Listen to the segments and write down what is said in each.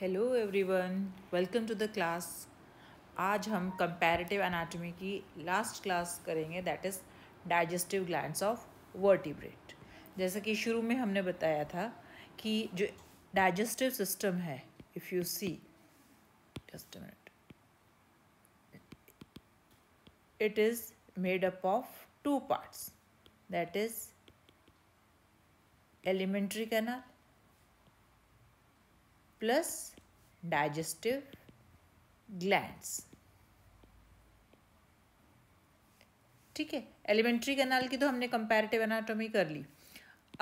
Hello everyone welcome to the class आज हम comparative anatomy की लास्ट क्लास करेंगे that is digestive glands of vertebrate जैसा कि शुरू में हमने बताया था कि जो डाइजेस्टिव सिस्टम है if you see just minute it is made up of two parts that is elementary canal plus digestive glands ठीक है एलिमेंट्री कैनाल की तो हमने कंपैरेटिव एनाटॉमी कर ली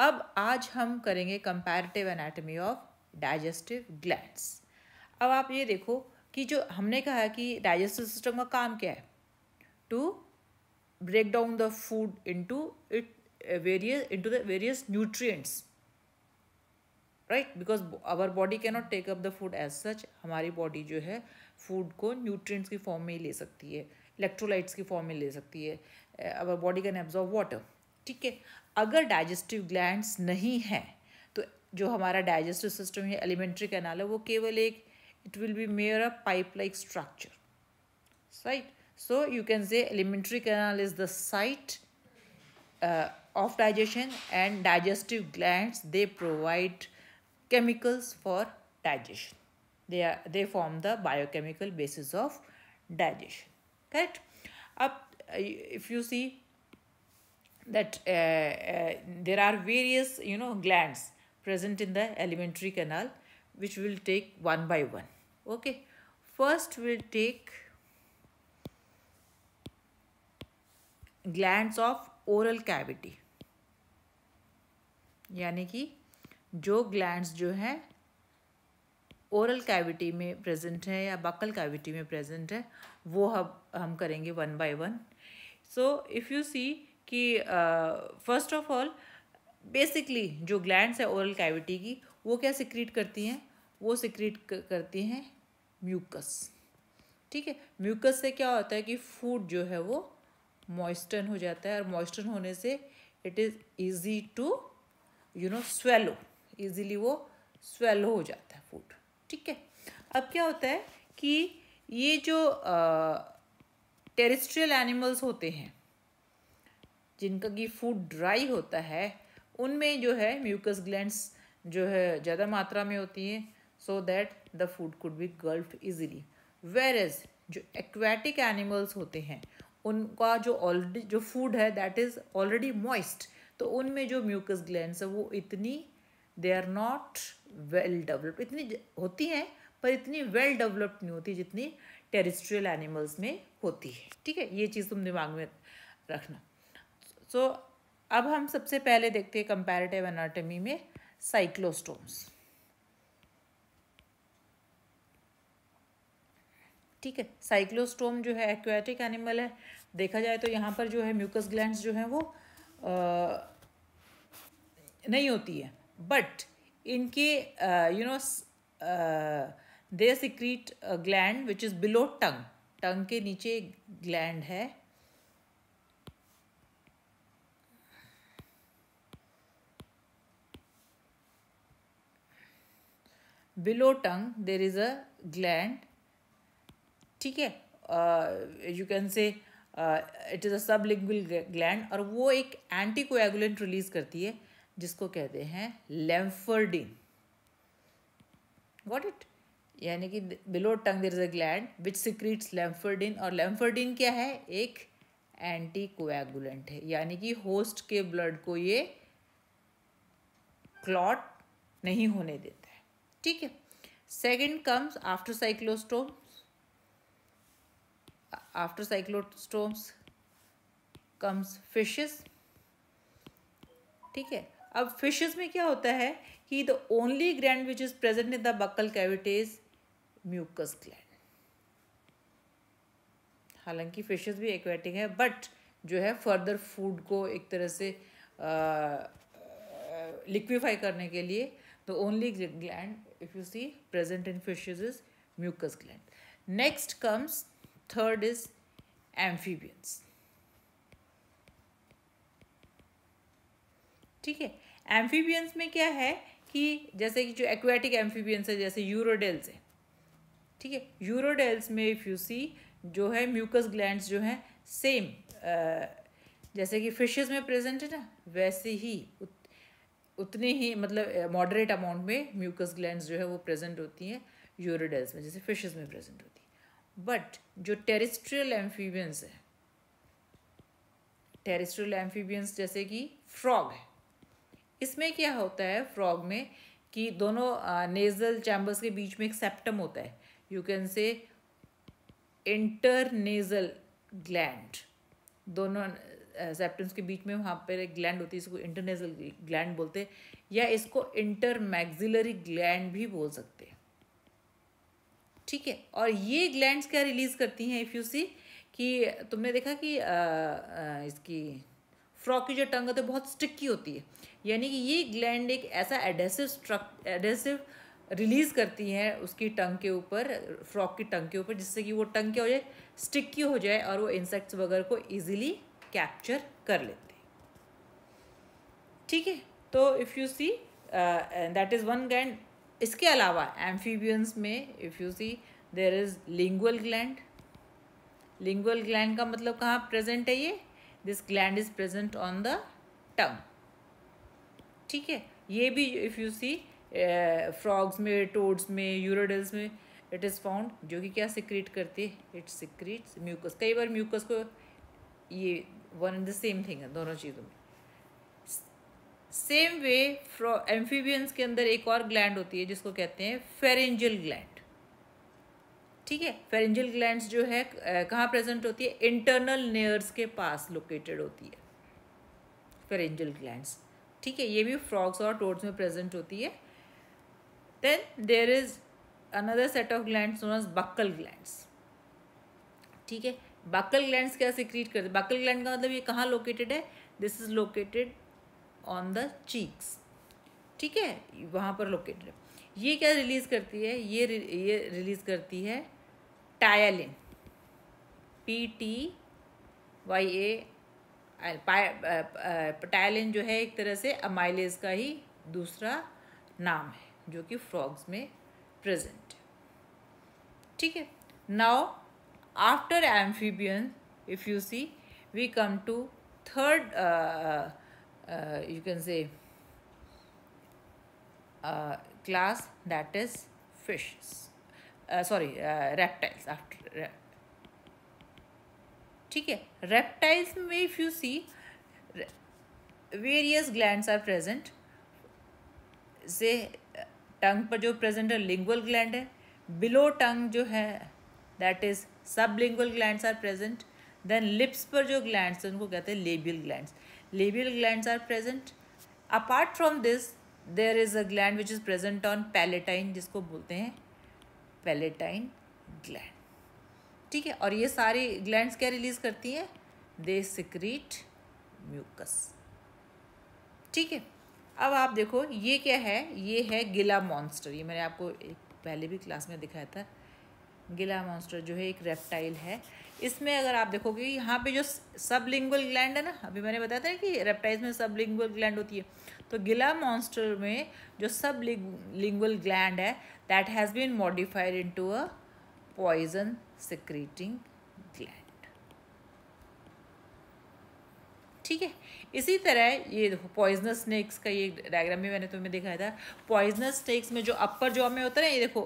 अब आज हम करेंगे comparative anatomy of digestive glands अब आप ये देखो कि जो हमने कहा कि डाइजेस्टिव सिस्टम का काम क्या है to break down the food into it various into the various nutrients right because our body can not take up the food as such हमारी बॉडी जो है फूड को न्यूट्रिएंट्स की फॉर्म में ही ले सकती है इलेक्ट्रोलाइट्स की फॉर्म में ले सकती है our body can absorb water ठीक है अगर डाइजेस्टिव ग्लैंड्स नहीं हैं तो जो हमारा डाइजेस्टिव सिस्टम या एलिमेंट्री कैनाल है वो केवल एक it will be mere a pipe like structure right so you can say elementary canal is the site of digestion and digestive gland they provide chemicals for digestion. They, are, they form the biochemical basis of digestion. Correct? Up, uh, if you see that uh, uh, there are various, you know, glands present in the alimentary canal which will take one by one. Okay. First we'll take glands of oral cavity. यानी कि जो glands जो हैं oral cavity में present है या buccal cavity में present है वो हम हम करेंगे one by one so if you see कि फर्स्ट ऑफ ऑल बेसिकली जो ग्लैंड्स है ओरल कैविटी की वो क्या सिक्रीट करती हैं वो सिक्रीट करती हैं म्यूकस ठीक है म्यूकस से क्या होता है कि फूड जो है वो मॉइस्टर्न हो जाता है और मॉइस्टर्न होने से it is easy to you know swallow easily वो स्वेलो हो जाता है फूड ठीक है अब क्या होता है कि ये जो टेरिस्ट्रियल एनिमल्स होते हैं जिनका कि फूड ड्राई होता है उनमें जो है म्यूकस ग्लैंड्स जो है ज़्यादा मात्रा में होती हैं so that the food could be gulf easily whereas जो एक्वेटिक एनिमल्स होते हैं उनका जो ऑलरेडी जो फूड है दैट इज़ ऑलरेडी मॉइस्ट तो उनमें जो म्यूकस ग्लैंड्स है वो इतनी they are not well developed इतनी होती हैं पर इतनी वेल डेवलप्ड नहीं होती जितनी टेरिस्ट्रियल एनिमल्स में होती है ठीक है ये चीज़ तुम दिमाग में रखना सो so, अब हम सबसे पहले देखते हैं कंपैरेटिव एनाटॉमी में साइक्लोस्टोम्स ठीक है साइक्लोस्टोम जो है एक्वेटिक एनिमल है देखा जाए तो यहाँ पर जो है म्यूकस ग्लैंड्स जो हैं वो आ, नहीं होती है बट इनके you know they secrete gland which is below tongue tongue के नीचे ग्लैंड है below tongue there is a gland ठीक है you can say it is a sublingual gland और वो एक एंटी कोएगुलेंट रिलीज़ करती है जिसको कहते हैं लेम्फर्डिन वॉट इट यानी कि below tongue there is a gland which secretes लेम्फर्डिन और लेम्फर्डिन क्या है एक एंटी कोएगुलेंट है यानी कि होस्ट के ब्लड को ये क्लॉट नहीं होने देता है ठीक है second comes after cyclostome after cyclostomes comes fishes ठीक है अब फिशेस में क्या होता है कि the only gland which is present in the buccal cavities is mucus gland हालांकि फिशेस भी एक्वेटिक है बट जो है फर्दर फूड को एक तरह से लिक्विफाई करने के लिए the only gland if you see present in fishes is mucus gland next comes third is amphibians ठीक है एम्फीबियंस में क्या है कि जैसे कि जो एक्वेटिक एम्फीबियंस है जैसे यूरोडेल्स है ठीक है यूरोडेल्स में इफ़ यू सी जो है म्यूकस ग्लैंड्स जो हैं सेम जैसे कि फिशेस में प्रेजेंट है ना वैसे ही उत, उतने ही मतलब मॉडरेट अमाउंट में म्यूकस ग्लैंड्स जो है वो प्रेजेंट होती हैं यूरोडेल्स में जैसे फिशेज में प्रेजेंट होती है बट जो टेरिस्ट्रियल एम्फीबियंस है टेरिस्ट्रियल एम्फीबियंस जैसे कि फ्रॉग है इसमें क्या होता है फ्रॉग में कि दोनों नेजल चैम्बर्स के बीच में एक सेप्टम होता है यू कैन से इंटरनेजल ग्लैंड दोनों सेप्टम्स के बीच में वहाँ पर एक ग्लैंड होती है इसको इंटरनेजल ग्लैंड बोलते हैं या इसको इंटर मैगजिलरी ग्लैंड भी बोल सकते हैं ठीक है और ये ग्लैंड क्या रिलीज़ करती हैं इफ़ यू सी कि तुमने देखा कि आ, आ, इसकी फ्रॉक की जो टंग होती है बहुत स्टिकी होती है यानी कि ये ग्लैंड एक ऐसा एडेसिव स्ट्रक एडेसिव रिलीज़ करती हैं उसकी टंग के ऊपर फ्रॉक की टंग के ऊपर जिससे कि वो टंग क्या हो जाए स्टिकी हो जाए और वो इंसेक्ट्स वगैरह को ईजिली कैप्चर कर लेते ठीक है तो if you see that is one gland इसके अलावा एम्फीबियंस में if you see there is lingual gland lingual gland का मतलब कहाँ प्रेजेंट है ये this gland is present on the tongue ठीक है ये भी इफ़ यू सी फ्रॉग्स में टोड्स में यूरोडल्स में इट इज़ फाउंड जो कि क्या सिक्रीट करती है इट सिक्रीट म्यूकस कई बार म्यूकस को ये one and the same thing है दोनों चीज़ों में सेम वे एम्फीबियंस के अंदर एक और ग्लैंड होती है जिसको कहते हैं फेरेंजल ग्लैंड ठीक है फेरेंजल ग्लैंड्स जो है कहाँ प्रेजेंट होती है इंटरनल नेयर्स के पास लोकेटेड होती है फेरेंजल ग्लैंड्स ठीक है ये भी फ्रॉग्स और टोड्स में प्रेजेंट होती है then there is another set of gland buccal glands ठीक है बक्कल ग्लैंड्स क्या सिक्रीट करते बक्कल ग्लैंड का मतलब ये कहाँ लोकेटेड है this is located on the cheeks ठीक है वहाँ पर लोकेटेड ये क्या रिलीज़ करती है ये ये रिलीज़ करती है ptyalin P T Y A ptyalin जो है एक तरह से अमाइलेज का ही दूसरा नाम है जो कि फ्रॉग्स में प्रेजेंट ठीक है now after amphibian if you see we come to third you can say class that is fish sorry reptiles after ठीक है रेप्टाइल्स में if you see various glands are present say tongue पर जो present है lingual gland है below tongue जो है that is सब lingual gland are present then lips पर जो ग्लैंड्स हैं उनको कहते हैं labial glands labial glands are present apart from this there is a gland which is present on palatine जिसको बोलते हैं पैलेटाइन ग्लैंड ठीक है और ये सारी ग्लैंड्स क्या रिलीज करती हैं दे सिक्रीट म्यूकस ठीक है अब आप देखो ये क्या है ये है गिला मॉन्स्टर ये मैंने आपको एक पहले भी क्लास में दिखाया था गिला मॉन्स्टर जो है एक रेप्टाइल है इसमें अगर आप देखोगे यहाँ पे जो सब लिंगुअल ग्लैंड है ना अभी मैंने बताया था कि रेप्टाइज में सब लिंगुअल ग्लैंड होती है तो गिला मॉन्स्टर में जो सब लिंगुअल ग्लैंड है that has been modified into a poison secreting gland ठीक है इसी तरह ये देखो पॉइजनस स्नेक्स का ये डायग्राम भी मैंने तुम्हें दिखाया था पॉइजनस स्नेक्स में जो अपर जॉ में होता है ये देखो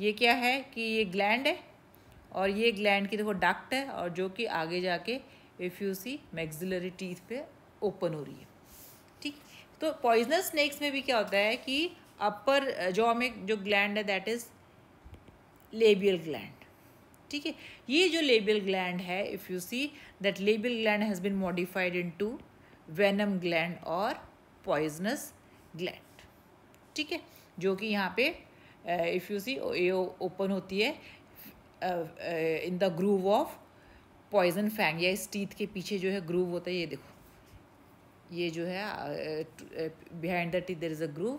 ये क्या है कि ये ग्लैंड है और ये ग्लैंड की देखो डक्ट है और जो कि आगे जाके if you see maxillary teeth पे ओपन हो रही है ठीक तो पॉइजनस स्नैक्स में भी क्या होता है कि अपर जो हमें जो ग्लैंड है दैट इज़ लेबियल ग्लैंड ठीक है ये जो लेबियल ग्लैंड है if you see that labial gland has been modified into venom gland और पॉइजनस ग्लैंड ठीक है जो कि यहाँ पे इफ़ यू सी ये ओपन होती है in the groove of poison fang या इस टीथ के पीछे जो है ग्रूव होता है ये देखो ये जो है behind the teeth there is a groove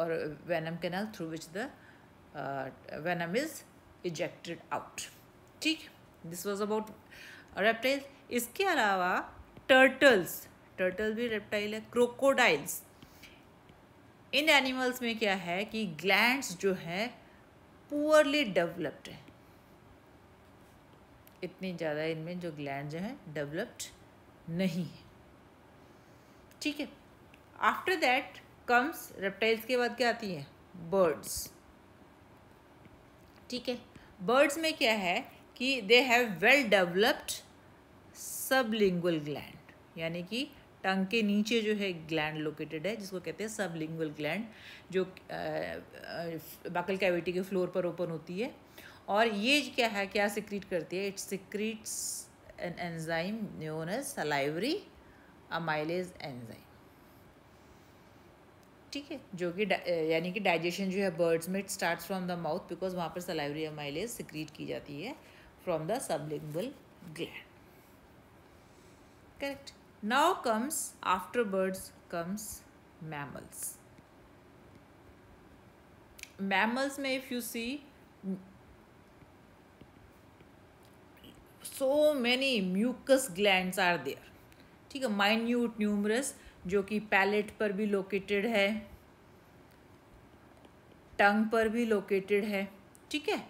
और venom canal through which the venom is ejected out ठीक दिस वॉज अबाउट रेप्टाइल इसके अलावा टर्टल्स टर्टल भी रेप्टाइल है क्रोकोडाइल्स इन एनिमल्स में क्या है कि ग्लैंड्स जो है पुअरली डेवलप्ड है इतनी ज़्यादा इनमें जो ग्लैंड हैं डेवलप्ड नहीं है ठीक है आफ्टर दैट कम्स रेप्टाइल्स के बाद क्या आती है बर्ड्स ठीक है बर्ड्स में क्या है कि they have well developed sublingual gland यानी कि टंग के नीचे जो है ग्लैंड लोकेटेड है जिसको कहते हैं सब सबलिंगुअल ग्लैंड जो बकल कैविटी के फ्लोर पर ओपन होती है और ये क्या है क्या सिक्रीट करती है its secretes an enzyme known as salivary amylase enzyme ठीक है जो कि यानी कि डाइजेशन जो है बर्ड्स में it start from the mouth because वहाँ पर सलाइवरी अमाइलेज सिक्रीट की जाती है from the sublingual gland correct now comes after birds comes mammals mammals में if you see so many mucus gland are there ठीक है minute numerous जो कि पैलेट पर भी लोकेटेड है टंग पर भी लोकेटेड है ठीक है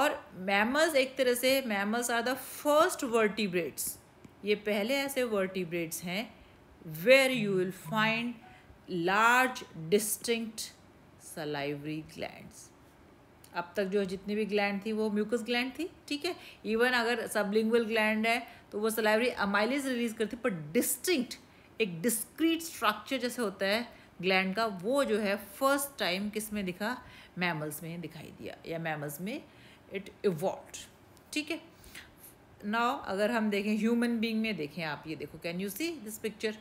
और मैमल्स एक तरह से mammals are the first vertebrates ये पहले ऐसे वर्टिब्रेट्स हैं where you will find large distinct salivary glands अब तक जो जितनी भी ग्लैंड थी वो म्यूकस ग्लैंड थी ठीक है इवन अगर सबलिंगुअल ग्लैंड है तो वो सलाइवरी अमाइलेज रिलीज करती पर डिस्टिंक्ट एक डिस्क्रीट स्ट्रक्चर जैसे होता है ग्लैंड का वो जो है फर्स्ट टाइम किस में दिखा मैमल्स में दिखाई दिया या मैमल्स में इट इवॉल्व ठीक है नाउ अगर हम देखें ह्यूमन बींग में देखें आप ये देखो can you see this picture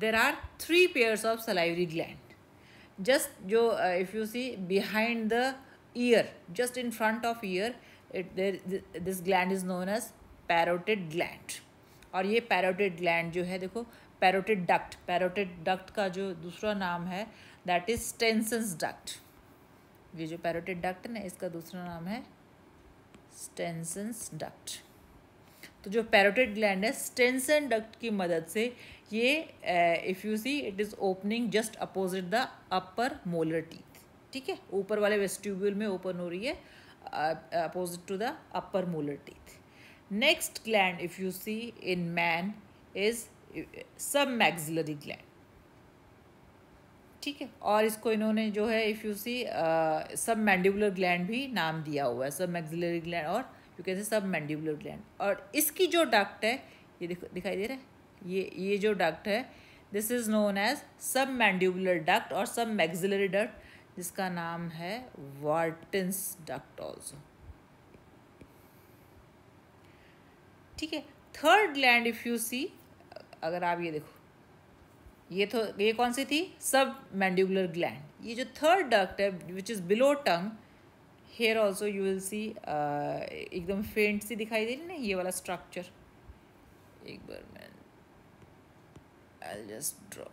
there are three pairs of salivary gland just जो if you see behind the ear just in front of ear it there this gland is known as parotid gland और ये parotid gland जो है देखो parotid duct parotid duct का जो दूसरा नाम है दैट इज स्टेंसन्स डक्ट ये जो पैरोटिड डक्ट ना इसका दूसरा नाम है स्टेंसन्स डक्ट तो जो पैरोटिड ग्लैंड है स्टेंसन डक्ट की मदद से ये if you see it is opening just opposite the upper molar teeth ठीक है ऊपर वाले वेस्ट्यूब्यूल में ओपन हो रही है opposite to the upper molar teeth next gland if you see in man is sub maxillary gland ठीक है और इसको इन्होंने जो है इफ़ यू सी सब मैंडिबुलर ग्लैंड भी नाम दिया हुआ है सब मैग्जिलरी ग्लैंड और यू कैसे सब मैंडिबुलर ग्लैंड और इसकी जो डक्ट है ये दिखाई दे रहा है ये ये जो डक्ट है this is known as sub mandibular duct और सब मैग्जिलरी डक्ट जिसका नाम है वार्टिन्स डक्ट ऑल्सो ठीक है third gland if you see अगर आप ये देखो ये तो ये कौन सी थी सब मैंडिकुलर ग्लैंड ये जो थर्ड डक्ट है which is below tongue here also you will see एकदम फेंट सी दिखाई दे रही ना ये वाला स्ट्रक्चर एक बार मैं I just draw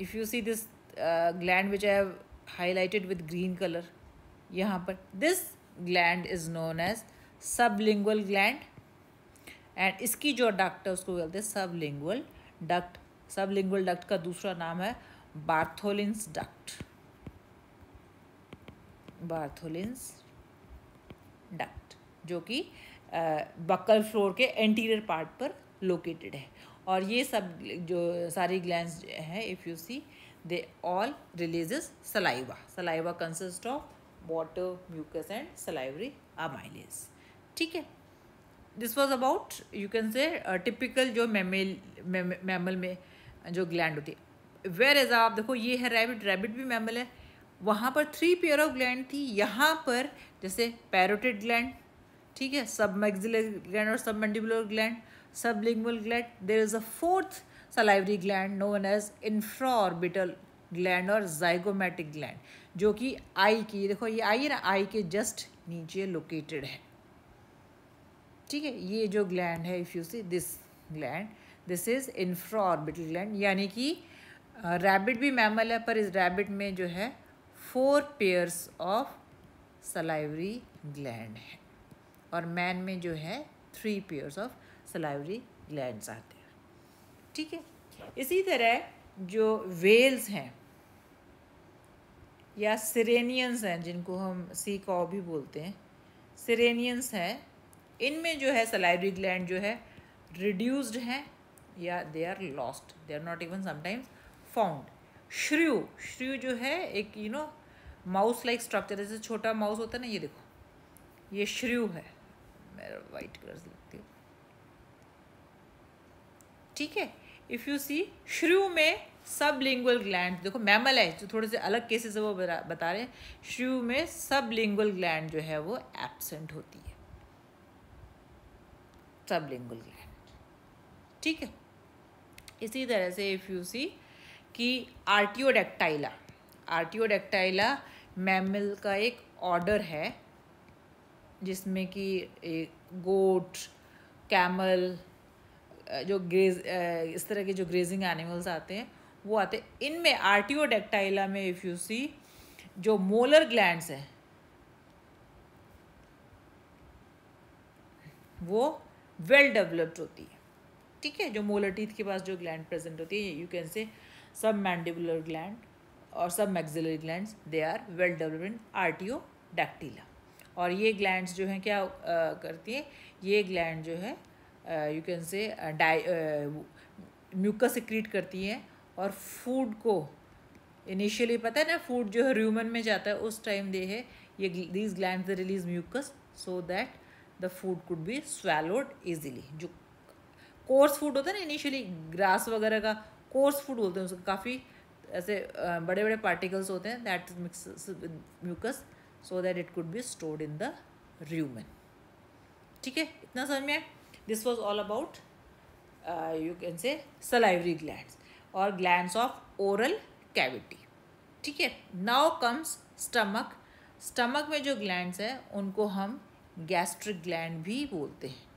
if you see this gland which I have highlighted with green यहाँ पर this gland is known as sub lingual gland and इसकी जो डक्ट है उसको बोलते हैं लिंगल डक्ट लिंगल डक्ट का दूसरा नाम है बार्थोलिन्स डक्ट बार्थोलिन्स डक्ट जो कि बकल फ्लोर के एंटीरियर पार्ट पर लोकेटेड है और ये सब जो सारी ग्लैंड हैं if you see they all releases saliva. Saliva consists of water, mucus and salivary amylase. ठीक है this was about you can say typical जो मेमेल मैमल में जो ग्लैंड होती है वेर एज आप देखो ये है रैबिट रैबिट भी मैमल है वहाँ पर थ्री पेयर ऑफ ग्लैंड थी यहाँ पर जैसे पैरोटेड ग्लैंड ठीक है सब मैगजिल ग्लैंड और sub mandibular gland sub lingual gland there is a fourth salivary gland known as orbital gland और जाइगोमेटिक ग्लैंड जो कि आई की देखो ये आई है ना आई के जस्ट नीचे लोकेटेड है ठीक है ये जो ग्लैंड है if you see this gland this is orbital gland यानी कि रैबिट भी मैमल है पर इस रैबिट में जो है four pairs of salivary gland है और मैन में जो है three pairs of salivary gland आते हैं ठीक है इसी तरह जो वेल्स हैं या सिरेनियंस हैं जिनको हम सी कॉ भी बोलते हैं सिरेनियंस हैं इनमें जो है सलाइरी ग्लैंड जो है रिड्यूस्ड हैं या they are lost they are not even sometimes found shrew shrew जो है एक you know mouse like structure जैसे छोटा माउस होता है ना ये देखो ये श्र्यू है मेरा वाइट कलर लगती हूँ ठीक है इफ़ यू सी श्रू में सब लिंगुअल ग्लैंड देखो मैमल है जो थोड़े से अलग केसेस है वो बता रहे हैं श्रू में सब लिंगुअल ग्लैंड जो है वो एबसेंट होती है सब लिंगुअल ग्लैंड ठीक है इसी तरह से इफ़ यू सी कि आर्टियोडेक्टाइला आर्टियोडेक्टाइला मैमल का एक ऑर्डर है जिसमें कि गोट कैमल जो ग्रेज इस तरह के जो ग्रेजिंग एनिमल्स आते हैं वो आते हैं इनमें आर्टियोडेक्टाइला में इफ़ यू सी जो मोलर ग्लैंड्स हैं वो वेल डेवलप्ड होती है ठीक है जो मोलर टीथ के पास जो ग्लैंड प्रेजेंट होती है यू कैन से सब मैंडिबुलर ग्लैंड और sub maxillary gland they are well developed Artiodactyla और ये ग्लैंड जो हैं क्या आ, करती हैं ये ग्लैंड जो है you can say mucus secrete करती हैं और फूड को इनिशियली पता है ना फूड जो है र्यूमन में जाता है उस टाइम दे है ये these gland release mucus so that the food could be swallowed easily जो कोर्स फूड होता है ना इनिशियली ग्रास वगैरह का कोर्स फूड बोलते हैं उसको काफ़ी ऐसे बड़े बड़े पार्टिकल्स होते हैं that mix mucus so that it could be stored in the rumen ठीक है इतना समझ में आए this was all about you can say salivary gland और ग्लैंड ऑफ ओरल कैविटी ठीक है नाव कम्स स्टमक स्टमक में जो ग्लैंड हैं उनको हम गैस्ट्रिक ग्लैंड भी बोलते हैं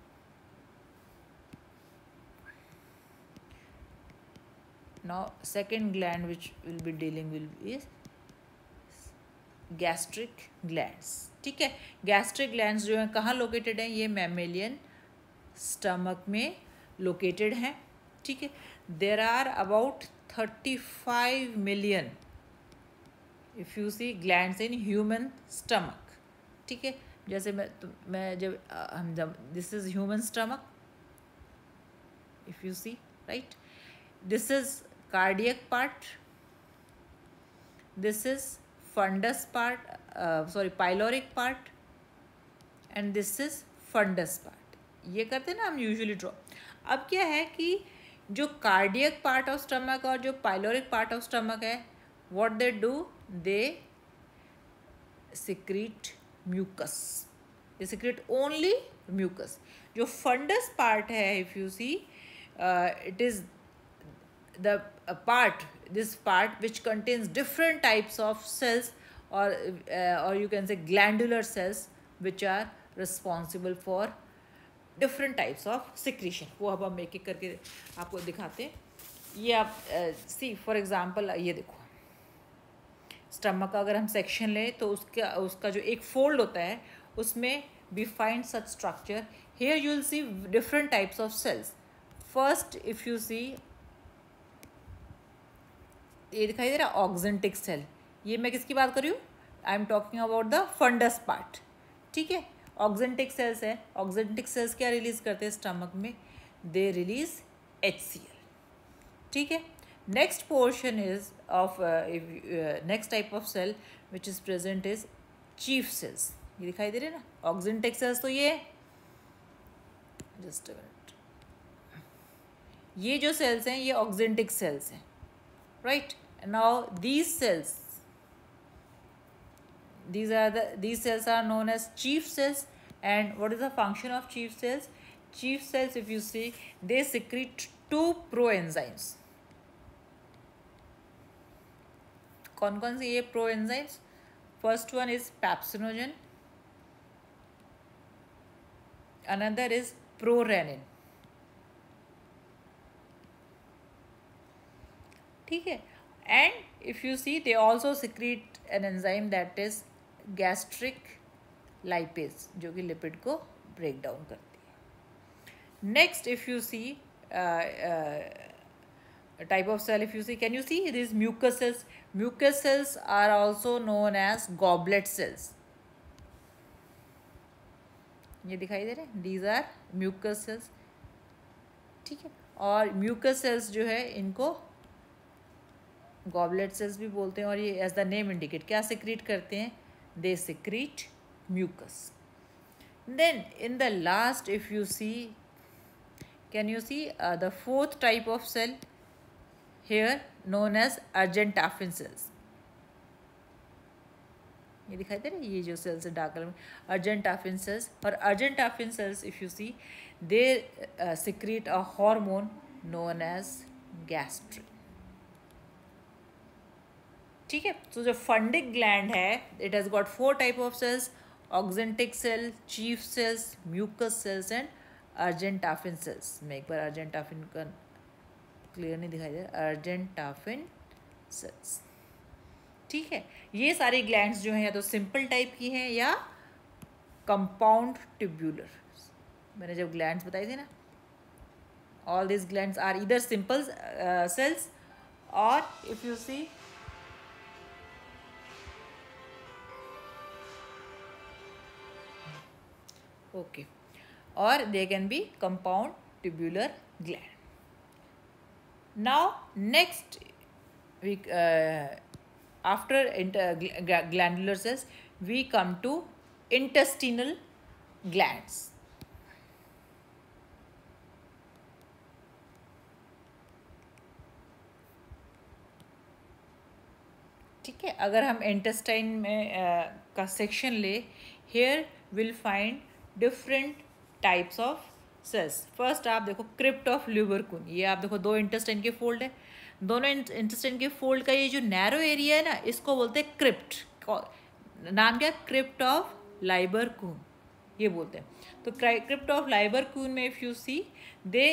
now second gland which will be dealing will be gastric gland ठीक है गैस्ट्रिक ग्लैंड जो हैं कहाँ लोकेटेड हैं ये मेमेलियन स्टमक में लोकेटेड हैं ठीक है there are about thirty five million if you see gland in human stomach ठीक है जैसे मैं तो मैं जब हम जब this is human stomach if you see right this is cardiac part this is fundus part sorry pyloric part and this is fundus part ये करते हैं ना हम यूजुअली ड्रॉ अब क्या है कि जो कार्डियक पार्ट ऑफ स्टमक और जो पाइलोरिक पार्ट ऑफ स्टमक है what they do they secrete mucus they secrete only mucus जो फंडस पार्ट है if you see it is the part this part which contains different types of cells और you can say glandular cells which are responsible for different types of secretion वो अब हम एक एक करके आपको दिखाते हैं ये आप सी फॉर एग्ज़ाम्पल ये देखो स्टमक का अगर हम सेक्शन लें तो उसका उसका जो एक फोल्ड होता है उसमें we find such structure here you will see different types of cells first if you see ये दिखाई दे रहा है ऑक्जेंटिक सेल ये मैं किसकी बात कर रही हूँ I am talking about the fundus part ठीक है ऑक्जेंटिक सेल्स है ऑक्जेंटिक सेल्स क्या रिलीज़ करते हैं स्टमक में दे रिलीज एच ठीक है next portion is of next type of cell which is present is chief cells ये दिखाई दे रहे ना ऑक्जेंटिक सेल्स तो ये जस्ट मिनट ये जो सेल्स हैं ये ऑक्जेंटिक सेल्स हैं right now these cells these are the these cells are known as chief cells and what is the function of chief cells chief cells if you see they secrete two proenzymes कौन कौन सी ये proenzymes. First one is pepsinogen. another is prorenin ठीक है and if you see they also secrete an enzyme that is gastric lipase जो कि lipid को break down करती है next if you see type of cell if you see can you see is mucus cells mucus cells are also known as goblet cells ये दिखाई दे रहे हैं these are mucus sales ठीक है और म्यूकस सेल्स जो है इनको गॉबलेट सेल्स भी बोलते हैं और ये एज द नेम इंडिकेट क्या सिक्रीट करते हैं they secrete mucus. Then in the last if you see, can you see uh, the fourth type of cell here known as argentafin cells. Argentafin cells or argentafin cells if you see they uh, secrete a hormone known as gastrin. ठीक है तो जो fundic gland है it has got four type of cells oxyntic cell chief cells mucus cells and argentaffin cells मैं एक बार argentaffin का clear नहीं दिखाई दे रहा अर्जेंटाफिन सेल्स ठीक है ये सारी ग्लैंड्स जो हैं या तो सिंपल टाइप की हैं या कंपाउंड ट्यूब्यूलर मैंने जब ग्लैंड्स बताई थी ना ऑल दिस ग्लैंड्स आर इधर सिंपल सेल्स और इफ़ यू सी ओके और they can be compound tubular gland now next we after inter glandular cells we come to intestinal gland ठीक है अगर हम इंटेस्टाइन में uh, का सेक्शन ले here will find different types of cells first आप देखो क्रिप्ट ऑफ ल्यूबरकुन ये आप देखो दो इंटेस्टाइन के फोल्ड है दोनों इंटेस्टाइन के फोल्ड का ये जो नैरो एरिया है ना इसको बोलते हैं क्रिप्ट नाम क्या क्रिप्ट ऑफ लाइबरकून ये बोलते हैं तो क्रिप्ट ऑफ लाइबरकून में if you see the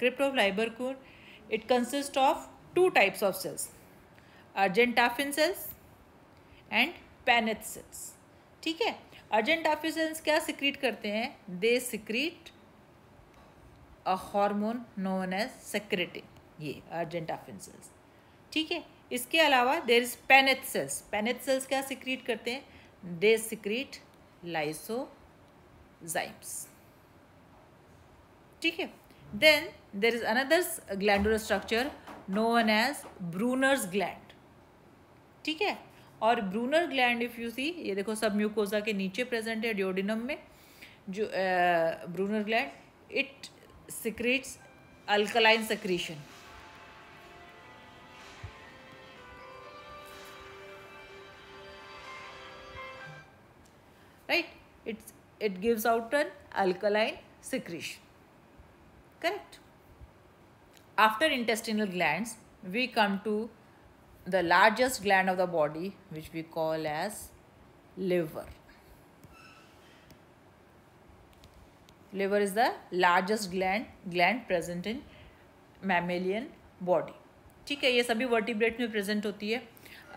crypt of Lieberkuhn it consist of two types of cells argentaffin cells and Paneth cells ठीक है अर्जेंट ऑफिसेंस क्या सिक्रीट करते हैं they secrete a hormone known as secretin ये argentaffins ठीक है इसके अलावा there is Paneth cells Paneth cells क्या सिक्रीट करते हैं दे सिक्रीट लाइसोजाइम्स ठीक है then there is another glandular structure known as Brunner's gland ठीक है और Brunner gland if you see ये देखो सब म्यूकोजा के नीचे प्रेजेंट है ड्योडिनम में जो Brunner gland it secretes alkaline secretion right it's it gives out an alkaline secretion correct after intestinal gland we come to the largest gland of the body which we call as liver liver is the largest gland gland present in mammalian body ठीक है ये सभी vertebrate में present होती है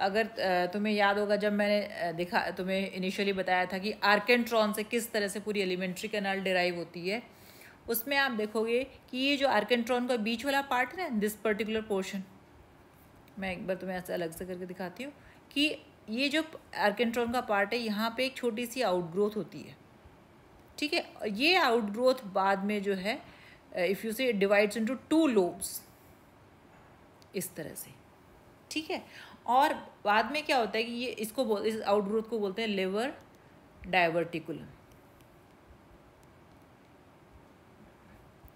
अगर तुम्हें याद होगा जब मैंने दिखा तुम्हें इनिशियली बताया था कि आर्केंट्रॉन से किस तरह से पूरी एलिमेंट्री कैनाल डिराइव होती है उसमें आप देखोगे कि ये जो आर्केंट्रॉन का बीच वाला पार्ट है ना दिस पर्टिकुलर पोर्शन मैं एक बार तुम्हें ऐसा अलग से करके दिखाती हूँ कि ये जो आर्केंट्रॉन का पार्ट है यहाँ पे एक छोटी सी आउटग्रोथ होती है ठीक है ये आउटग्रोथ बाद में जो है if you say divides into two lobes इस तरह से ठीक है और बाद में क्या होता है कि ये इसको बोल इस आउटग्रोथ को बोलते हैं लिवर डाइवर्टिकुलम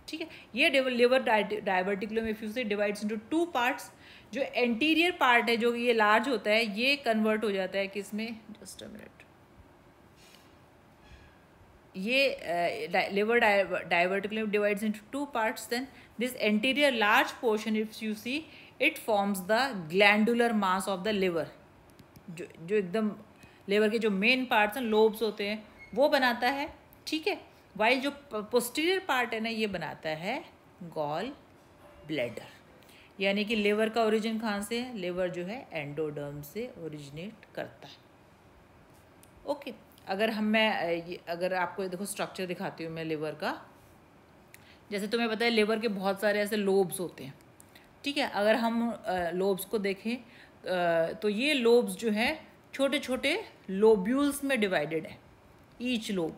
ठीक है ये liver diverticulum if you say divides into two parts जो एंटीरियर पार्ट है जो ये लार्ज होता है ये कन्वर्ट हो जाता है किस में जस्ट अ मिनट ये liver divert divides into two parts then this anterior large portion if you see it forms the glandular mass of the liver जो जो एकदम लिवर के जो मेन पार्ट्स हैं लोब्स होते हैं वो बनाता है ठीक है वाइल जो पोस्टीरियर पार्ट है ना ये बनाता है गॉल ब्लैडर यानी कि लेवर का ओरिजिन कहाँ से है लेवर जो है एंडोडर्म से ओरिजिनेट करता है ओके अगर हम मैं अगर आपको देखो स्ट्रक्चर दिखाती हूँ मैं लेवर का जैसे तुम्हें पता है लेवर के बहुत सारे ऐसे लोब्स होते हैं ठीक है अगर हम लोब्स को देखें तो ये लोब्स जो है छोटे छोटे लोब्यूल्स में डिवाइडेड है ईच लोब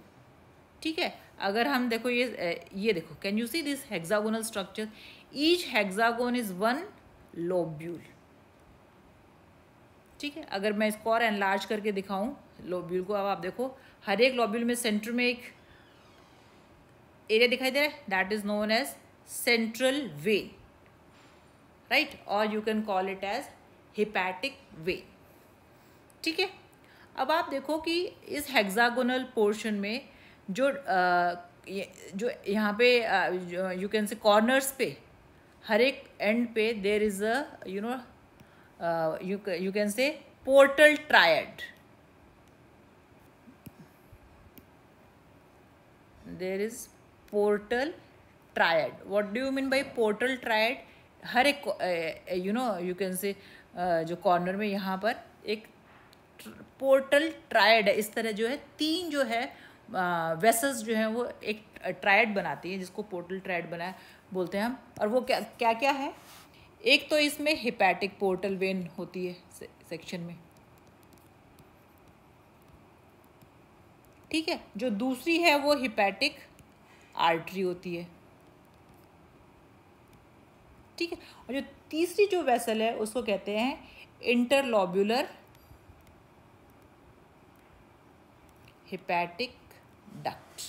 ठीक है अगर हम देखो ये ये देखो can you see this hexagonal structure each hexagon is one lobule ठीक है अगर मैं इसको और एनलार्ज करके दिखाऊं लोब्यूल को अब आप देखो हर एक लोब्यूल में सेंटर में एक एरिया दिखाई दे रहा है that is known as central vein right और you can call it as hepatic vein ठीक है अब आप देखो कि इस हेक्सागोनल पोर्शन में जो आ, जो यहाँ पे यू कैन से कॉर्नर्स पे हर एक एंड पे there is a you know you you can say portal triad there is portal triad what do you mean by portal triad हर एक यू नो यू कैन से जो कॉर्नर में यहाँ पर एक पोर्टल ट्रायड है इस तरह जो है तीन जो है वेसल्स uh, जो हैं वो एक ट्रायड uh, बनाती है जिसको पोर्टल ट्रायड बनाया बोलते हैं हम और वो क्या क्या क्या है एक तो इसमें हिपैटिक पोर्टल वेन होती है से, सेक्शन में ठीक है जो दूसरी है वो हिपैटिक आर्टरी होती है ठीक है और जो तीसरी जो वेसल है उसको कहते हैं इंटरलॉब्यूलर हिपैटिक डक्ट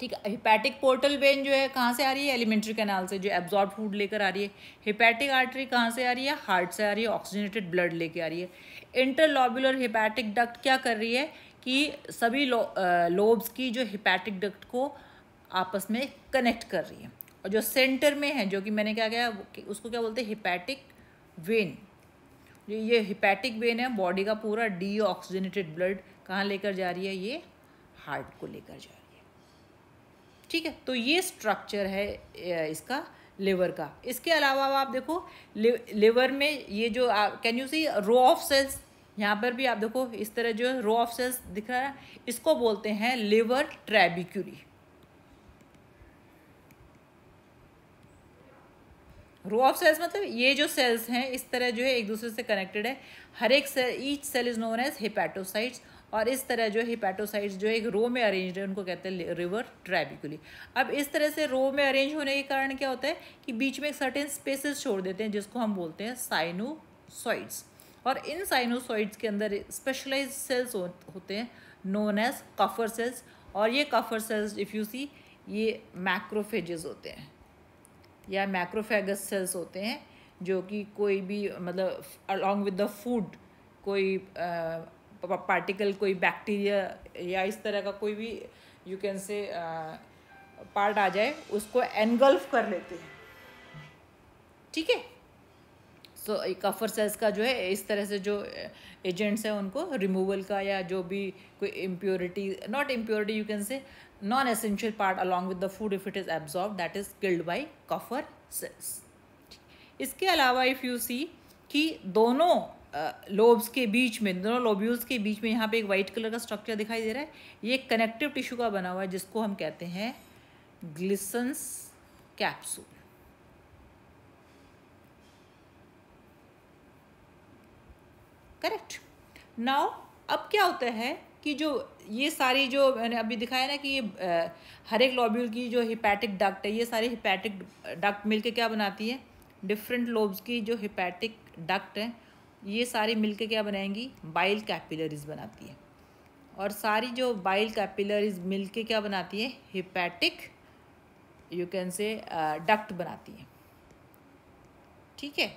ठीक है हिपैटिक पोर्टल वेन जो है कहाँ से आ रही है एलिमेंट्री कैनाल से जो एब्जॉर्ब फूड लेकर आ रही है हिपैटिक आर्टरी कहाँ से आ रही है हार्ट से आ रही है ऑक्सीजनेटेड ब्लड लेके आ रही है इंटरलॉबुलर हिपैटिक डक्ट क्या कर रही है कि सभी लोब्स की जो हिपैटिक डक्ट को आपस में कनेक्ट कर रही है और जो सेंटर में है जो कि मैंने क्या कहा उसको क्या बोलते हैं हिपैटिक वेन जो ये हिपैटिक वेन है बॉडी का पूरा डी ऑक्सीजनेटेड ब्लड कहाँ लेकर जा रही है ये हार्ट को लेकर जा रही है ठीक है तो ये स्ट्रक्चर है इसका लिवर का इसके अलावा आप देखो लिवर में ये जो can you see row of cells यहाँ पर भी आप देखो इस तरह जो रो ऑफ सेल्स दिख रहा है इसको बोलते हैं liver trabecular row of cells मतलब ये जो सेल्स हैं इस तरह जो है एक दूसरे से कनेक्टेड है हर एक cell each cell is known as hepatocytes और इस तरह जो हिपैटोसाइट्स जो एक रो में अरेंज है उनको कहते हैं रिवर ट्रैबिकुली अब इस तरह से रो में अरेंज होने के कारण क्या होता है कि बीच में एक सर्टेन स्पेसेस छोड़ देते हैं जिसको हम बोलते हैं साइनोसॉइड्स और इन साइनोसॉइड्स के अंदर स्पेशलाइज सेल्स होते हैं नोन एज कफर सेल्स और ये Kupffer cells if you see ये मैक्रोफेजेस होते हैं या मैक्रोफेगस सेल्स होते हैं जो कि कोई भी मतलब अलॉन्ग विद द फूड कोई पार्टिकल कोई बैक्टीरिया या इस तरह का कोई भी यू कैन से पार्ट आ जाए उसको एनगल्फ कर लेते हैं ठीक है सो कफर सेल्स का जो है इस तरह से जो एजेंट्स हैं उनको रिमूवल का या जो भी कोई impurity not impurity you can say non essential part along with the food if it is absorb that is killed by Kupffer cells इसके अलावा इफ़ यू सी कि दोनों लोब्स के बीच में दोनों लोब्यूल्स के बीच में यहाँ पे एक वाइट कलर का स्ट्रक्चर दिखाई दे रहा है ये कनेक्टिव टिश्यू का बना हुआ है जिसको हम कहते हैं ग्लिसंस कैप्सूल करेक्ट नाउ अब क्या होता है कि जो ये सारी जो मैंने अभी दिखाया ना कि ये हर एक लॉब्यूल की जो हिपैटिक डक्ट है ये सारी हिपैटिक डक्ट मिलके क्या बनाती है डिफरेंट लोब्स की जो हिपैटिक डक्ट है ये सारी मिलके क्या बनाएंगी बाइल कैपिलरीज बनाती है और सारी जो बाइल कैपिलरीज मिलके क्या बनाती है hepatic you can say duct बनाती है ठीक है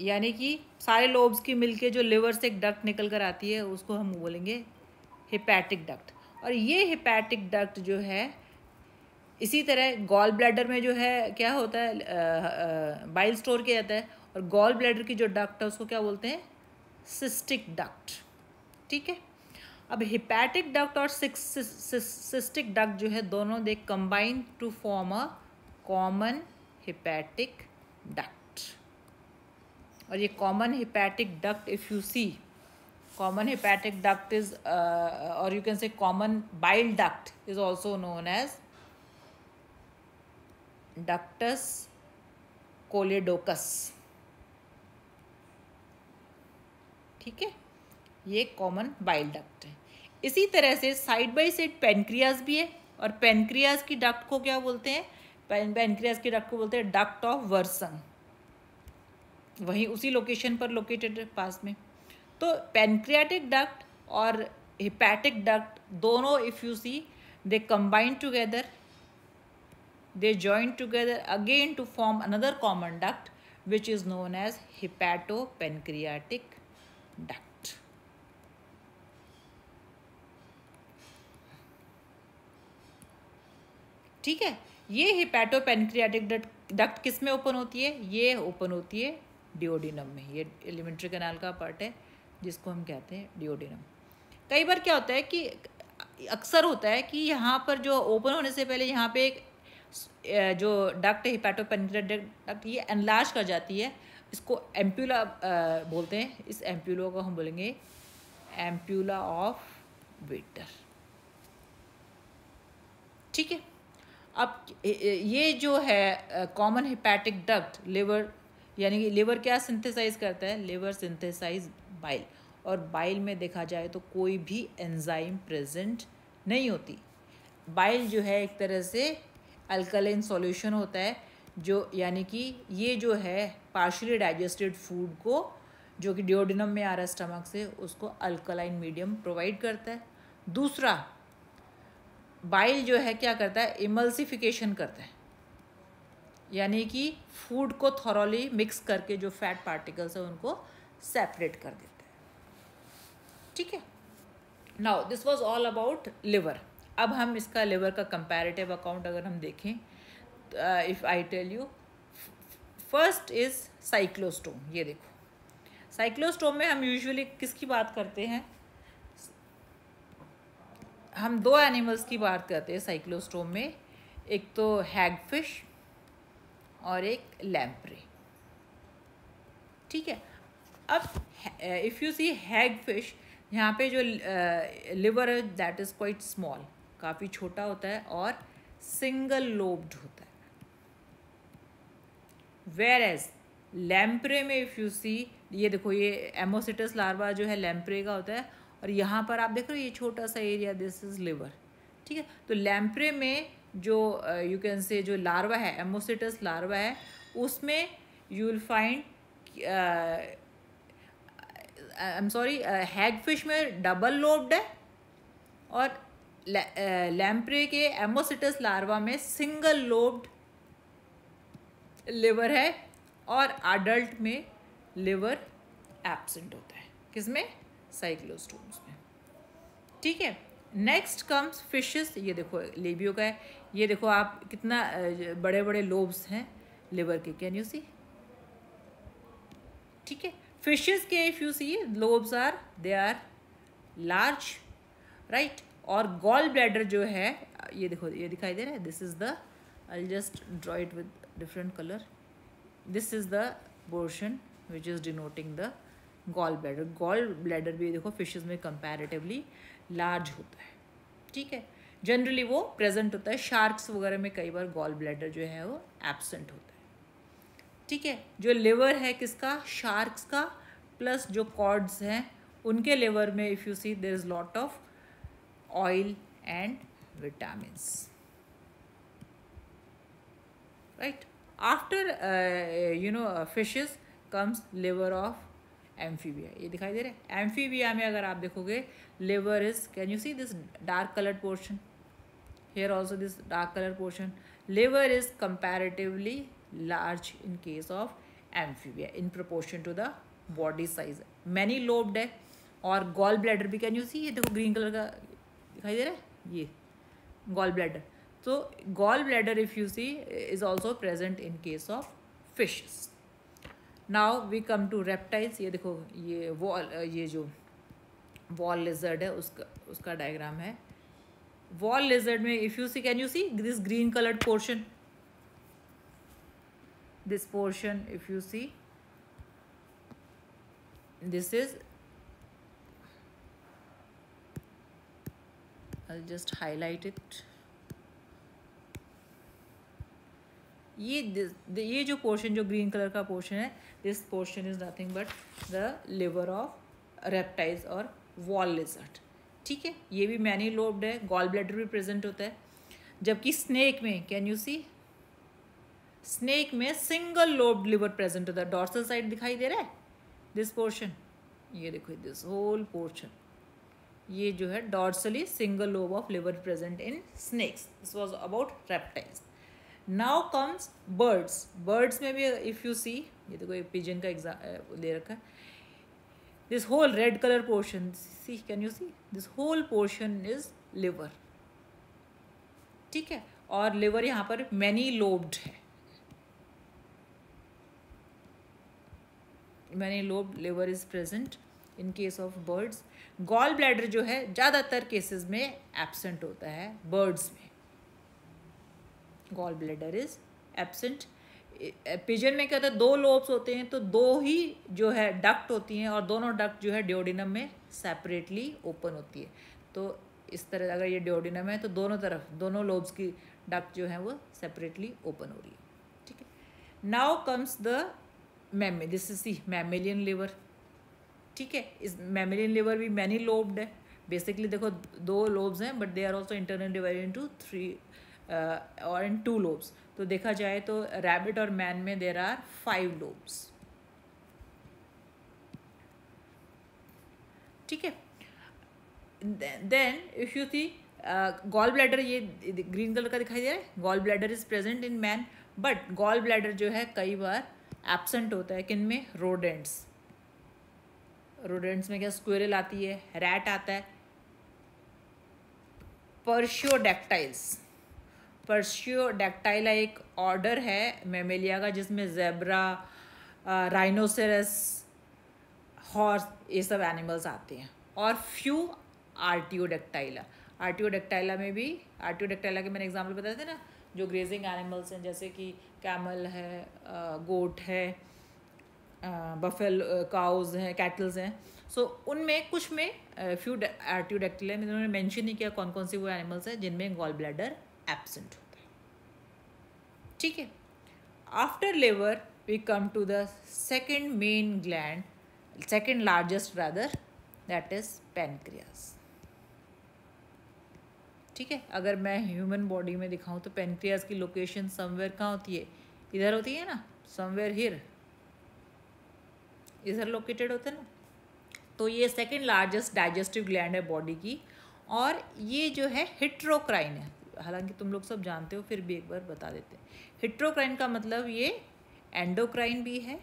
यानी कि सारे लोब्स की मिलके जो लिवर से एक डक्ट निकल कर आती है उसको हम बोलेंगे हिपैटिक डक्ट और ये हिपैटिक डक्ट जो है इसी तरह गॉल ब्लैडर में जो है क्या होता है बाइल uh, स्टोर uh, किया जाता है और गॉल ब्लैडर की जो डक्ट है उसको क्या बोलते हैं सिस्टिक डक्ट ठीक है अब हिपैटिक डक्ट और सिस्टिक डक्ट जो है दोनों they combine to form a common hepatic duct और ये common hepatic duct if you see common hepatic duct is और you can say common bile duct is also known as ductus choledochus ठीक है ये common bile duct है इसी तरह से साइड बाई साइड पेनक्रियाज भी है और पेनक्रियाज की डक्ट को क्या बोलते हैं पेन पेनक्रियाज की डक्ट को बोलते हैं डक्ट ऑफ वर्सन वहीं उसी लोकेशन पर लोकेटेड है पास में तो पेनक्रियाटिक डक्ट और हिपैटिक डक्ट दोनों if you see they combine together they join together again to form another common duct which is known as hepato pancreatic duct. ठीक है ये हिपैटो पेनक्रियाटिक डक्ट किस में ओपन होती है ये ओपन होती है डिओडिनम में ये एलिमेंट्री कैनाल का पार्ट है जिसको हम कहते हैं डिओडिनम कई बार क्या होता है कि अक्सर होता है कि यहाँ पर जो ओपन होने से पहले यहाँ पे एक जो डक्ट हिपैटो पेनक्रियाटिक डक्ट ये एनलाज कर जाती है इसको एम्प्यूला बोलते हैं इस एम्प्यूलो को हम बोलेंगे एम्प्यूला ऑफ वेटर ठीक है अब ये जो है कॉमन हिपैटिक डक्ट लिवर यानी कि लिवर क्या सिंथेसाइज करता है लिवर सिंथेसाइज बाइल और बाइल में देखा जाए तो कोई भी एंजाइम प्रेजेंट नहीं होती बाइल जो है एक तरह से अल्कलिन सॉल्यूशन होता है जो यानी कि ये जो है पार्शली डाइजेस्टेड फूड को जो कि डिओडिनम में आ रहा है स्टमक से उसको अल्कलाइन मीडियम प्रोवाइड करता है दूसरा बाइल जो है क्या करता है इमल्सिफिकेशन करता है यानी कि फूड को थॉरली मिक्स करके जो फैट पार्टिकल्स हैं उनको सेपरेट कर देता है ठीक है now this was all about liver अब हम इसका लिवर का कंपैरेटिव अकाउंट अगर हम देखें if I tell you first is cyclostome ये देखो साइक्लोस्टोम में हम यूजुअली किसकी बात करते हैं हम दो एनिमल्स की बात करते हैं साइक्लोस्टोम में एक तो हैगफिश और एक लैम्प्रे ठीक है अब इफ़ यू सी हैगफिश यहाँ पे जो लिवर है दैट इज़ क्वाइट स्मॉल काफ़ी छोटा होता है और सिंगल लोब्ड होता है वेर एज लैम्प्रे में इफ़ यू सी ये देखो ये एमोसिटस लार्वा जो है लैम्प्रे का होता है और यहाँ पर आप देख रहे हो ये छोटा सा एरिया दिस इज़ लिवर ठीक है तो लैम्प्रे में जो यू कैन से जो लार्वा है एमोसिटस लार्वा है उसमें you will find I am sorry fish में डबल लोब्ड है और लैम्प्रे uh, के एमोसिटस लार्वा में सिंगल लोब्ड लिवर है और अडल्ट में लिवर एबसेंट होता है किसमें साइक्लोस्टोम्स में ठीक है नेक्स्ट कम्स फिशेस ये देखो लेबियो का है ये देखो आप कितना बड़े बड़े लोब्स हैं लिवर के कैन यू सी ठीक है फिशेस के if you see lobes are they are large right और गॉल ब्लैडर जो है ये देखो ये दिखाई दे रहा है this is the I just draw it with different color this is the portion which is denoting the gallbladder gallbladder भी देखो fishes में comparatively large होता है ठीक है जनरली वो प्रेजेंट होता है शार्क्स वगैरह में कई बार गॉल ब्लैडर जो है वो एबसेंट होता है ठीक है जो लिवर है किसका शार्क्स का प्लस जो कॉर्ड्स हैं उनके लिवर में if you see there is lot of oil and vitamins right after you know fishes comes liver of amphibia ये दिखाई दे रहा है एम्फीबिया में अगर आप देखोगे liver is can you see this dark colour portion here also this dark colour portion liver is comparatively large in case of amphibia in proportion to the body size many lobed है और gall bladder भी can you see ये देखो green colour का दिखाई दे रहा है ये gall bladder So gall bladder if you see, is also present in case of fishes. Now we come to reptiles. ye dekho ye wall ye jo wall lizard hai uska uska diagram hai wall lizard mein if you see can you see this green colored portion this portion if you see this is I'll just highlight it ये ये जो portion जो green colour का portion है this portion is nothing but the liver of reptiles और wall lizard ठीक है ये भी मैनी लोब्ड है गॉल ब्लेडर भी प्रेजेंट होता है जबकि स्नेक में कैन यू सी स्नेक में सिंगल लोब्ड लिवर प्रेजेंट होता है डॉर्सल साइड दिखाई दे रहा है दिस पोर्शन ये देखो दिस होल पोर्शन ये जो है dorsally single lobe of liver present in snakes this was about reptiles now comes birds birds में भी इफ़ यू सी ये देखो एक पिजन का एग्जाम ले रखा है this whole red colour portion see can you see this whole portion is liver ठीक है और लिवर यहाँ पर मैनी लोब्ड है many lobed liver is present in case of birds gall bladder जो है ज़्यादातर केसेस में एबसेंट होता है बर्ड्स में gall bladder is absent pigeon में क्या होता है दो लोब्स होते हैं तो दो ही जो है डक्ट होती हैं और दोनों डक्ट जो है ड्योडिनम में सेपरेटली ओपन होती है तो इस तरह अगर ये ड्योडिनम है तो दोनों तरफ दोनों लोब्स की डक्ट जो है वो सेपरेटली ओपन हो रही है ठीक है now comes the mammal this is see mammalian liver ठीक है इस मैमिलियन लिवर भी मैनी लोब्ड है बेसिकली देखो दो लोब्स हैं but they are also internal divide into three और इन टू लोब्स तो देखा जाए तो रैबिट और मैन में देर आर फाइव लोब्स ठीक है then if you see gall bladder ये ग्रीन कलर का दिखाई दे रहा है gall bladder is present in man but gall bladder जो है कई बार एबसेंट होता है किन में रोडेंट्स रोडेंट्स में क्या स्क्वेरल आती है रैट आता है परशोडेक्टाइल्स परशियो डैक्टाइला एक ऑर्डर है मेमेलिया का जिसमें जेबरा राइनोसेरस हॉर्स ये सब एनिमल्स आते हैं और फ्यू आर्टियोडेक्टाइला डेक्टाइला में भी डेक्टाइला के मैंने एग्जाम्पल बताए थे ना जो ग्रेजिंग एनिमल्स हैं जैसे कि कैमल है गोट है बफेल काउज हैं कैटल्स हैं सो उनमें कुछ में फ्यू डेक्टाइला में उन्होंने मैंशन नहीं किया कौन कौन से वो एनिमल्स हैं जिनमें गॉल ब्लैडर एबसेंट होता है ठीक है after liver we come to the second main gland second largest brother that is pancreas ठीक है अगर मैं ह्यूमन बॉडी में दिखाऊं तो पेनक्रियास की लोकेशन समवेयर कहाँ होती है इधर होती है ना समवेयर हिर इधर लोकेटेड होता है ना तो ये सेकेंड लार्जेस्ट डाइजेस्टिव ग्लैंड है बॉडी की और ये जो है हिट्रोक्राइन है हालांकि तुम लोग सब जानते हो फिर भी एक बार बता देते हैं हिट्रोक्राइन का मतलब ये एंडोक्राइन भी है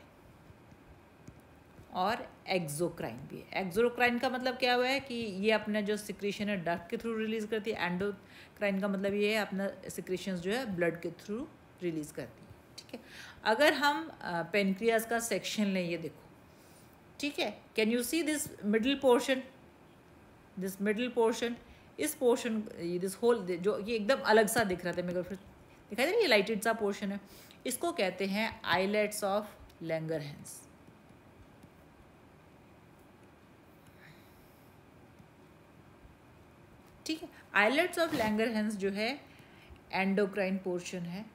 और एक्जोक्राइन भी है एक्जोक्राइन का मतलब क्या हुआ है कि ये अपना जो सिक्रेशन है डक के थ्रू रिलीज़ करती है एंडोक्राइन का मतलब ये है अपना सिक्रेशन जो है ब्लड के थ्रू रिलीज़ करती है ठीक है अगर हम पेनक्रियाज का सेक्शन लें ये देखो ठीक है can you see this middle portion this middle portion इस पोर्शन दिस होल जो ये एकदम अलग सा दिख रहा था मेरे को फिर दिखाई दे रहा ये लाइटेड सा पोर्शन है इसको कहते हैं आईलेट्स ऑफ लेंगर हैंस ठीक है आईलेट्स ऑफ लैंगर हैंस जो है एंडोक्राइन पोर्शन है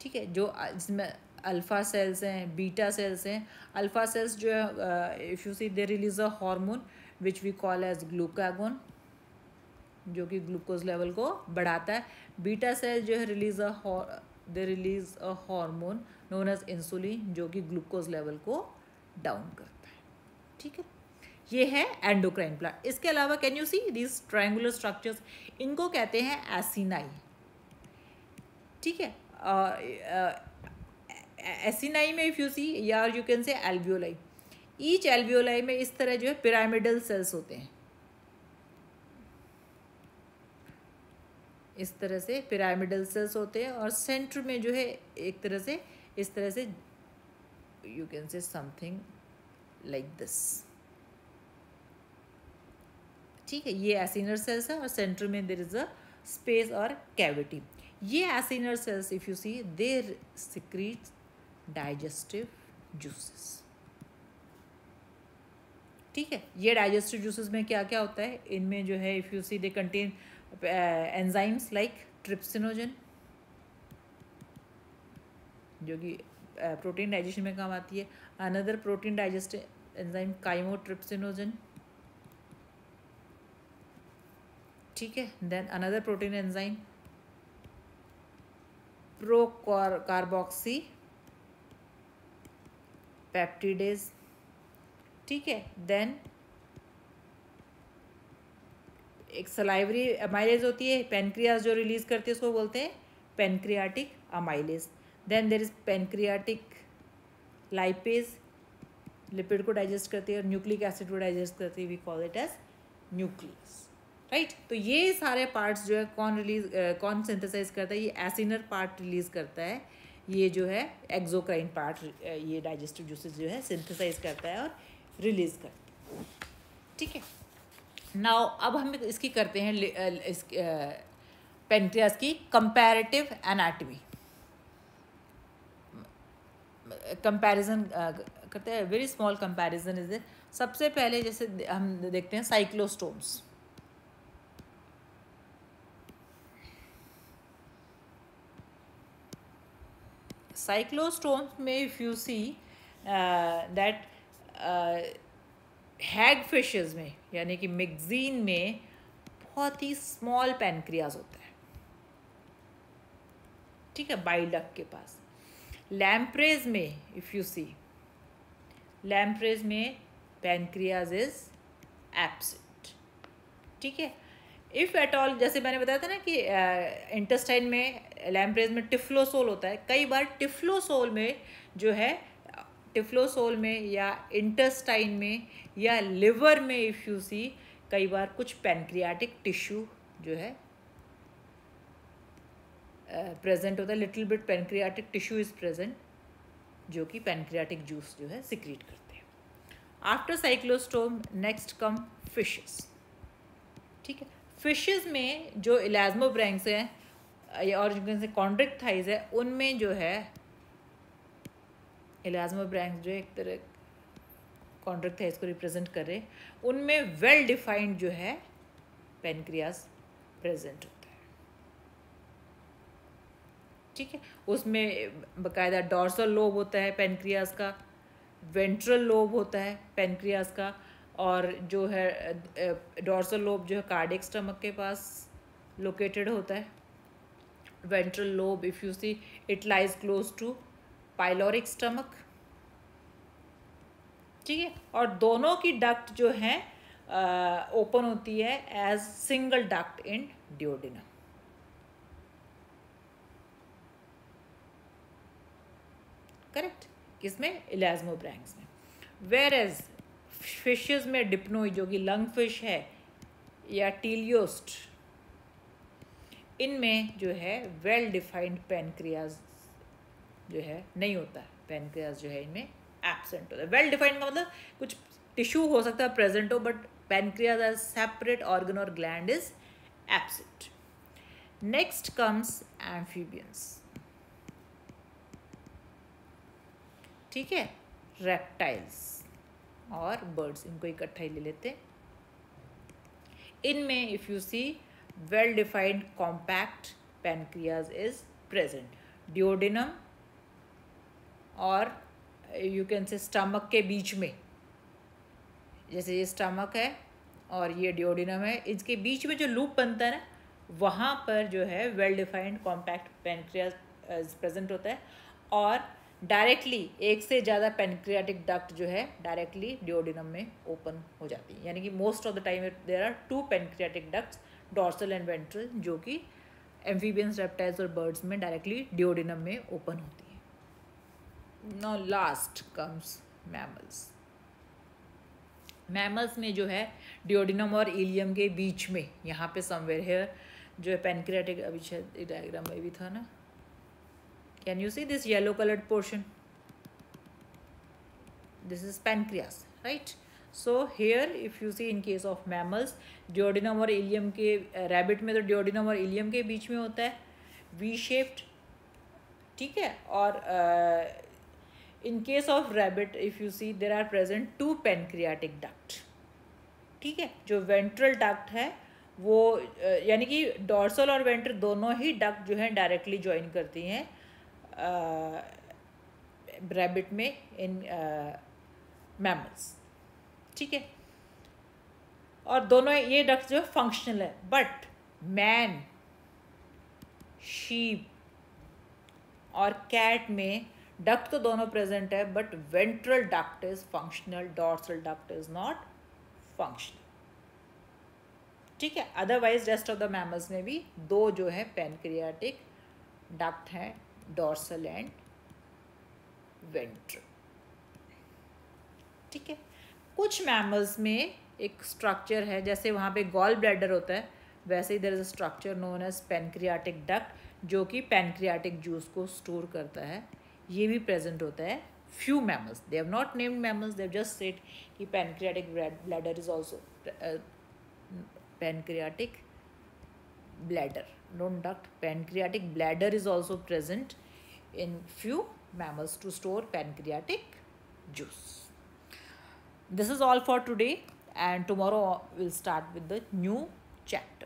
ठीक है जो जिसमें अल्फ़ा सेल्स हैं बीटा सेल्स हैं अल्फ़ा सेल्स जो है if you see they release a hormone which we call as glucagon जो कि ग्लूकोज लेवल को बढ़ाता है बीटा सेल जो है release a they release a hormone known as insulin जो कि ग्लूकोज लेवल को डाउन करता है ठीक है ये है एंडोक्राइन प्लांट इसके अलावा can you see these triangular structures इनको कहते हैं एसिनाई ठीक है एसिनाई में इफ़ यू सी या you can say alveoli each alveoli में इस तरह जो है पिरामिडल सेल्स होते हैं इस तरह से पिरामिडल सेल्स होते हैं और सेंटर में जो है एक तरह से इस तरह से you can say something like this ठीक है ये एसिनर सेल्स है और सेंटर में देर इज़ अ स्पेस और कैविटी ये acinar cells if you see there secrete digestive juices ठीक है ये डाइजेस्टिव जूसेस में क्या क्या होता है इनमें जो है if you see they contain Uh, enzymes like trypsinogen जो कि प्रोटीन uh, डाइजेशन में काम आती है another protein digest enzyme chymotrypsinogen ठीक है then another protein enzyme procarboxypeptidase ठीक है देन एक सलाइवरी अमाइलेज होती है पेनक्रियाज जो रिलीज़ करती है उसको बोलते हैं pancreatic amylase then there is pancreatic lipase lipid को डाइजेस्ट करती है और न्यूक्लिक एसिड को डाइजेस्ट करती है we call it as nucleus right तो ये सारे पार्ट्स जो है कौन रिलीज कौन सिंथेसाइज करता है ये एसिनर पार्ट रिलीज करता है ये जो है एक्जोक्राइन पार्ट ये डाइजेस्टिव जूसेस जो है सिंथेसाइज करता है और रिलीज करता है ठीक है नाउ अब हम इसकी करते हैं uh, इस, पेंट्रियास uh, की कंपैरेटिव एनाटॉमी कंपैरिजन करते हैं वेरी स्मॉल कंपैरिजन इज सबसे पहले जैसे हम देखते हैं साइक्लोस्टोम्स साइक्लोस्टोम्स में if you see that hag fishes में यानी कि मैगजीन में बहुत ही स्मॉल पैनक्रियाज होता है ठीक है बाइलक के पास लैम्प्रेज में इफ़ यू सी लैम्प्रेज में पैनक्रियाज इज एप्सेंट ठीक है इफ़ एट ऑल जैसे मैंने बताया था ना कि इंटेस्टाइन में लैम्प्रेज में टिफ्लोसोल होता है कई बार टिफ्लोसोल में जो है टिफ्लोसोल में या इंटेस्टाइन में या लिवर में इफ़ यू सी कई बार कुछ पेनक्रियाटिक टिश्यू जो है प्रेजेंट होता है little bit pancreatic tissue is present जो कि पेनक्रियाटिक जूस जो है सिक्रीट करते हैं after cyclostome next come fishes ठीक है फिशेस में जो इलाज्मोब्रैंक्स हैं और जिनसे कॉन्ड्रिक थाइज है उनमें जो है इलाज्मोब्रैंक्स जो एक तरह कॉन्ट्रैक्ट है इसको रिप्रेजेंट कर रहे उनमें वेल डिफाइंड जो है पेनक्रियाज प्रेजेंट होता है ठीक है उसमें बकायदा डॉर्सल लोब होता है पेनक्रियाज का वेंट्रल लोब होता है पेनक्रियाज का और जो है डॉर्सल लोब जो है कार्डिक स्टमक के पास लोकेटेड होता है ventral lobe if you see it lies close to pyloric stomach ठीक है और दोनों की डक्ट जो है ओपन होती है as single duct in duodenum correct किसमें ब्रैंक्स में वेर एज फिशेज में डिप्नोई जो कि लंग फिश है या टीलियोस्ट इनमें जो है वेल डिफाइंड पेनक्रियाज जो है नहीं होता पेनक्रियाज जो है इनमें एबसेंट होता है वेल डिफाइंड का मतलब कुछ टिश्यू हो सकता है प्रेजेंट हो but pancreas as separate organ और gland is absent next comes amphibians ठीक है रेप्टाइल्स और बर्ड्स इनको इकट्ठा ही ले लेते इनमें if you see well defined compact pancreas is present duodenum और यू कैन से स्टमक के बीच में जैसे ये स्टमक है और ये डिओडिनम है इसके बीच में जो लूप बनता है ना वहाँ पर जो है well defined compact pancreas present होता है और डायरेक्टली एक से ज़्यादा पेनक्रियाटिक डक्ट जो है डायरेक्टली डिओडिनम में ओपन हो जाती है यानी कि most of the time there are two pancreatic ducts dorsal and ventral जो कि एम्फीबियंस रेप्टाइल्स और बर्ड्स में डायरेक्टली डिओडिनम में ओपन होती है now last comes mammals mammals में जो है डिओडिनम और इलियम के बीच में यहाँ पे समवेयर हेयर जो है पेनक्रेटिक अभी शायद डायग्राम में भी था ना can you see this yellow coloured portion this is pancreas right so here if you see in case of mammals duodenum और इलियम के रैबिट uh, में तो डिओडिनम और इलियम के बीच में होता है वी शेप्ड ठीक है और uh, in case of rabbit if you see there are present two pancreatic duct ठीक है जो वेंट्रल डक्ट है वो यानी कि डोर्सल और वेंट्र दोनों ही डक्ट जो हैं डायरेक्टली ज्वाइन करती हैं रैबिट में इन मैमल्स ठीक है और दोनों ये डक्ट जो है फंक्शनल है बट मैन शीप और कैट में डक्ट तो दोनों प्रेजेंट है but ventral duct is functional dorsal duct is not functional ठीक है otherwise rest of the mammals में भी दो जो है पेनक्रियाटिक डक्ट हैं डॉर्सल एंड वेंट्रल ठीक है कुछ मैमल्स में एक स्ट्रक्चर है जैसे वहाँ पे गॉल ब्लैडर होता है वैसे ही there is a structure known as pancreatic duct जो कि पेनक्रियाटिक जूस को स्टोर करता है ये भी प्रेजेंट होता है few mammals they have not named mammals they've just said कि pancreatic bladder is also pancreatic bladder not duct pancreatic bladder is also present in few mammals to store pancreatic juice this is all for today and tomorrow will start with the new chapter